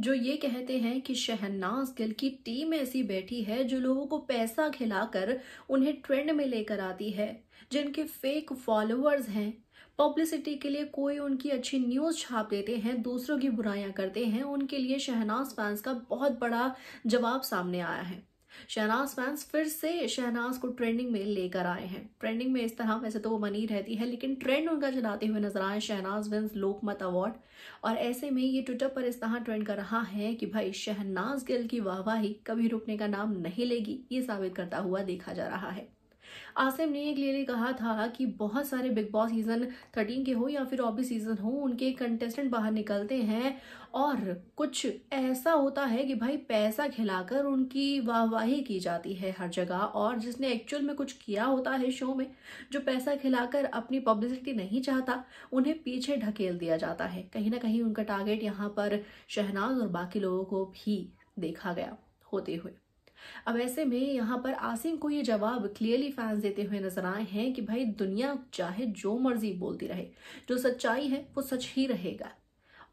जो ये कहते हैं कि शहनाज गिल की टीम ऐसी बैठी है जो लोगों को पैसा खिलाकर उन्हें ट्रेंड में लेकर आती है जिनके फेक फॉलोअर्स हैं पब्लिसिटी के लिए कोई उनकी अच्छी न्यूज़ छाप देते हैं दूसरों की बुराइयां करते हैं उनके लिए शहनाज फैंस का बहुत बड़ा जवाब सामने आया है शहनाज फैंस फिर से शहनाज को ट्रेंडिंग में लेकर आए हैं ट्रेंडिंग में इस तरह वैसे तो वो बनी रहती है लेकिन ट्रेंड उनका चलाते हुए नजर आए शहनाज विंस लोकमत अवार्ड और ऐसे में ये ट्विटर पर इस तरह ट्रेंड कर रहा है कि भाई शहनाज गिल की वाहवाही कभी रुकने का नाम नहीं लेगी ये साबित करता हुआ देखा जा रहा है आसिम ने क्लियरली कहा था कि बहुत सारे बिग बॉस सीज़न थर्टीन के हो या फिर ऑबी सीज़न हो उनके कंटेस्टेंट बाहर निकलते हैं और कुछ ऐसा होता है कि भाई पैसा खिलाकर उनकी वाहवाही की जाती है हर जगह और जिसने एक्चुअल में कुछ किया होता है शो में जो पैसा खिलाकर अपनी पब्लिसिटी नहीं चाहता उन्हें पीछे ढकेल दिया जाता है कहीं ना कहीं उनका टारगेट यहाँ पर शहनाज और बाकी लोगों को भी देखा गया होते हुए अब ऐसे में यहाँ पर आसिम को ये जवाब क्लियरली फैंस देते हुए नजर आए हैं कि भाई दुनिया चाहे जो मर्जी बोलती रहे जो सच्चाई है वो सच ही रहेगा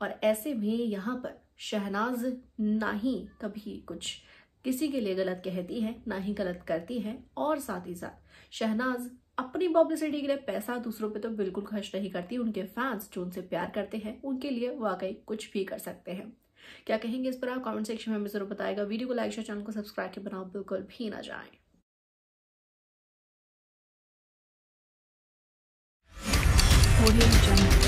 और ऐसे में यहाँ पर शहनाज ना ही कभी कुछ किसी के लिए गलत कहती है ना ही गलत करती है और साथ ही साथ शहनाज अपनी पब्लिसिटी के लिए पैसा दूसरों पे तो बिल्कुल खर्च नहीं करती उनके फैंस जो उनसे प्यार करते हैं उनके लिए वाकई कुछ भी कर सकते हैं क्या कहेंगे इस पर आप कमेंट सेक्शन में हमें जरूर बताएगा वीडियो को लाइक शेयर चैनल को सब्सक्राइब के बनाओ बिल्कुल भी ना जाए